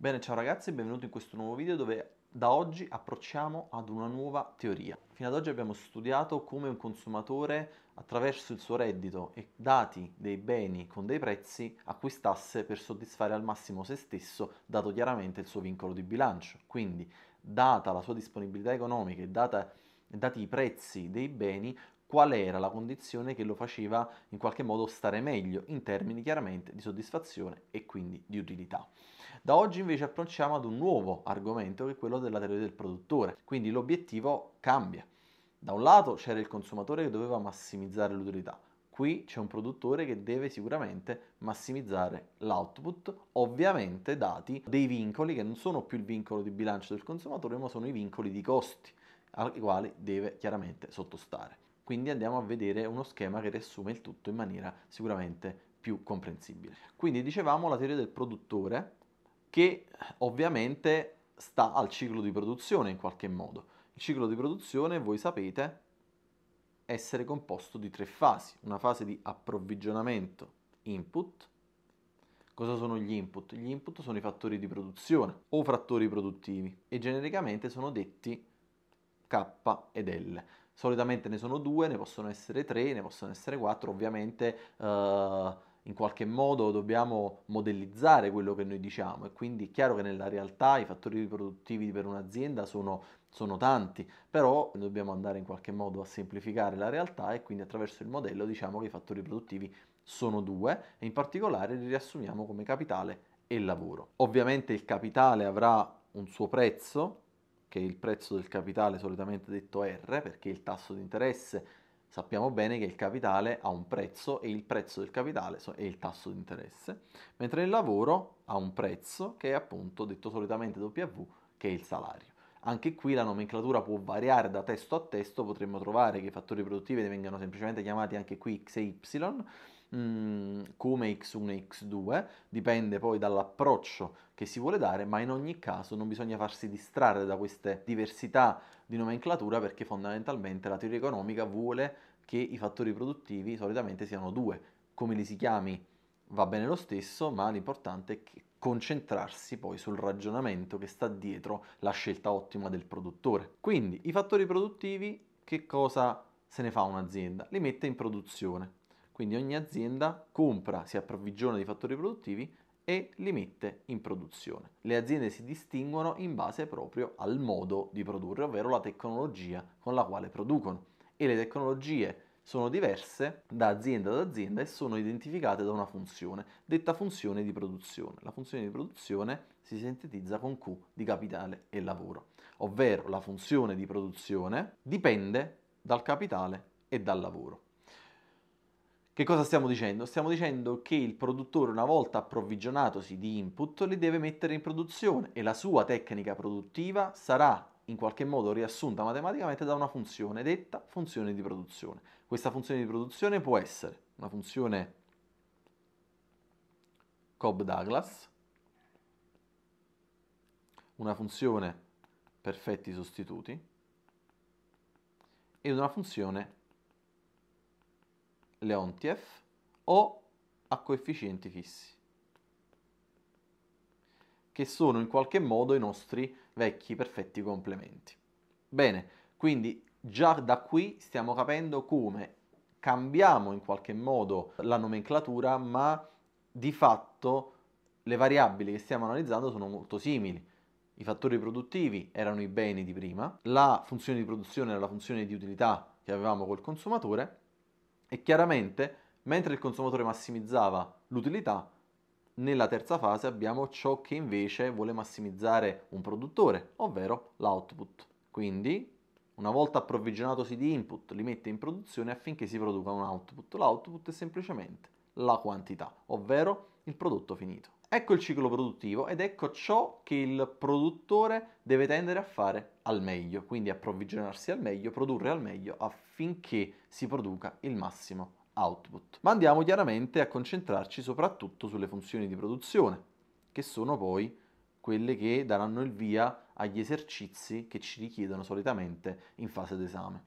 Bene, ciao ragazzi benvenuti in questo nuovo video dove da oggi approcciamo ad una nuova teoria. Fino ad oggi abbiamo studiato come un consumatore attraverso il suo reddito e dati dei beni con dei prezzi acquistasse per soddisfare al massimo se stesso, dato chiaramente il suo vincolo di bilancio. Quindi, data la sua disponibilità economica e data, dati i prezzi dei beni, qual era la condizione che lo faceva in qualche modo stare meglio in termini chiaramente di soddisfazione e quindi di utilità. Da oggi invece approcciamo ad un nuovo argomento che è quello della teoria del produttore, quindi l'obiettivo cambia. Da un lato c'era il consumatore che doveva massimizzare l'utilità, qui c'è un produttore che deve sicuramente massimizzare l'output, ovviamente dati dei vincoli che non sono più il vincolo di bilancio del consumatore, ma sono i vincoli di costi ai quali deve chiaramente sottostare. Quindi andiamo a vedere uno schema che riassume il tutto in maniera sicuramente più comprensibile. Quindi dicevamo la teoria del produttore che ovviamente sta al ciclo di produzione in qualche modo. Il ciclo di produzione, voi sapete, essere composto di tre fasi. Una fase di approvvigionamento, input. Cosa sono gli input? Gli input sono i fattori di produzione o frattori produttivi e genericamente sono detti K ed L. Solitamente ne sono due, ne possono essere tre, ne possono essere quattro, ovviamente eh, in qualche modo dobbiamo modellizzare quello che noi diciamo e quindi è chiaro che nella realtà i fattori riproduttivi per un'azienda sono, sono tanti, però dobbiamo andare in qualche modo a semplificare la realtà e quindi attraverso il modello diciamo che i fattori produttivi sono due e in particolare li riassumiamo come capitale e lavoro. Ovviamente il capitale avrà un suo prezzo, che è il prezzo del capitale solitamente detto R, perché il tasso di interesse sappiamo bene che il capitale ha un prezzo e il prezzo del capitale è il tasso di interesse, mentre il lavoro ha un prezzo che è appunto detto solitamente W, che è il salario. Anche qui la nomenclatura può variare da testo a testo, potremmo trovare che i fattori produttivi vengano semplicemente chiamati anche qui X e Y, Mm, come x1 e x2, dipende poi dall'approccio che si vuole dare, ma in ogni caso non bisogna farsi distrarre da queste diversità di nomenclatura perché fondamentalmente la teoria economica vuole che i fattori produttivi solitamente siano due, come li si chiami va bene lo stesso, ma l'importante è che concentrarsi poi sul ragionamento che sta dietro la scelta ottima del produttore. Quindi i fattori produttivi, che cosa se ne fa un'azienda? Li mette in produzione. Quindi ogni azienda compra, si approvvigiona di fattori produttivi e li mette in produzione. Le aziende si distinguono in base proprio al modo di produrre, ovvero la tecnologia con la quale producono. E le tecnologie sono diverse da azienda ad azienda e sono identificate da una funzione, detta funzione di produzione. La funzione di produzione si sintetizza con Q di capitale e lavoro, ovvero la funzione di produzione dipende dal capitale e dal lavoro. Che cosa stiamo dicendo? Stiamo dicendo che il produttore una volta approvvigionatosi di input li deve mettere in produzione e la sua tecnica produttiva sarà in qualche modo riassunta matematicamente da una funzione detta funzione di produzione. Questa funzione di produzione può essere una funzione Cobb-Douglas, una funzione perfetti sostituti ed una funzione Leontief o a coefficienti fissi, che sono in qualche modo i nostri vecchi perfetti complementi. Bene, quindi già da qui stiamo capendo come cambiamo in qualche modo la nomenclatura, ma di fatto le variabili che stiamo analizzando sono molto simili. I fattori produttivi erano i beni di prima, la funzione di produzione era la funzione di utilità che avevamo col consumatore e chiaramente, mentre il consumatore massimizzava l'utilità, nella terza fase abbiamo ciò che invece vuole massimizzare un produttore, ovvero l'output. Quindi, una volta approvvigionatosi di input, li mette in produzione affinché si produca un output. L'output è semplicemente la quantità, ovvero il prodotto finito. Ecco il ciclo produttivo ed ecco ciò che il produttore deve tendere a fare al meglio, quindi approvvigionarsi al meglio, produrre al meglio affinché si produca il massimo output. Ma andiamo chiaramente a concentrarci soprattutto sulle funzioni di produzione, che sono poi quelle che daranno il via agli esercizi che ci richiedono solitamente in fase d'esame.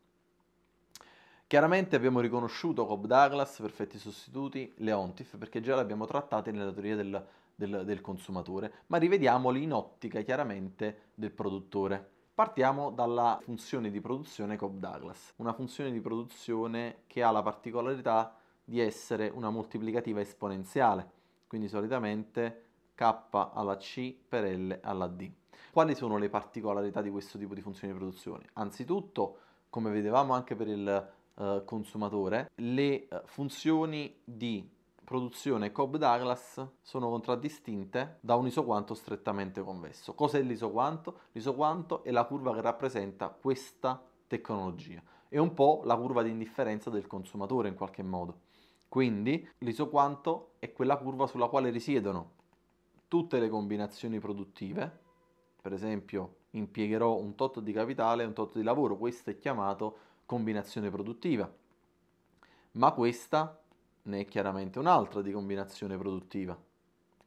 Chiaramente abbiamo riconosciuto Cobb Douglas, perfetti sostituti, Leontif, perché già li abbiamo trattati nella teoria del, del, del consumatore, ma rivediamoli in ottica chiaramente del produttore. Partiamo dalla funzione di produzione Cobb Douglas, una funzione di produzione che ha la particolarità di essere una moltiplicativa esponenziale, quindi solitamente K alla C per L alla D. Quali sono le particolarità di questo tipo di funzione di produzione? Anzitutto, come vedevamo anche per il eh, consumatore, le eh, funzioni di produzione Cobb Douglas sono contraddistinte da un isoquanto strettamente convesso. Cos'è l'isoquanto? L'isoquanto è la curva che rappresenta questa tecnologia. È un po' la curva di indifferenza del consumatore in qualche modo. Quindi l'isoquanto è quella curva sulla quale risiedono tutte le combinazioni produttive, per esempio impiegherò un tot di capitale e un tot di lavoro, questo è chiamato combinazione produttiva, ma questa ne è chiaramente un'altra di combinazione produttiva,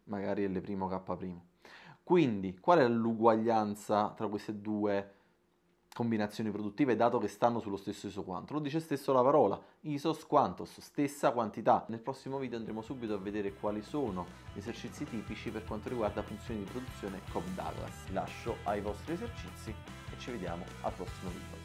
magari L' K'. Quindi qual è l'uguaglianza tra queste due combinazioni produttive dato che stanno sullo stesso isoquanto? Lo dice stesso la parola, isos quantos, stessa quantità. Nel prossimo video andremo subito a vedere quali sono gli esercizi tipici per quanto riguarda funzioni di produzione Cobb Douglas. Lascio ai vostri esercizi e ci vediamo al prossimo video.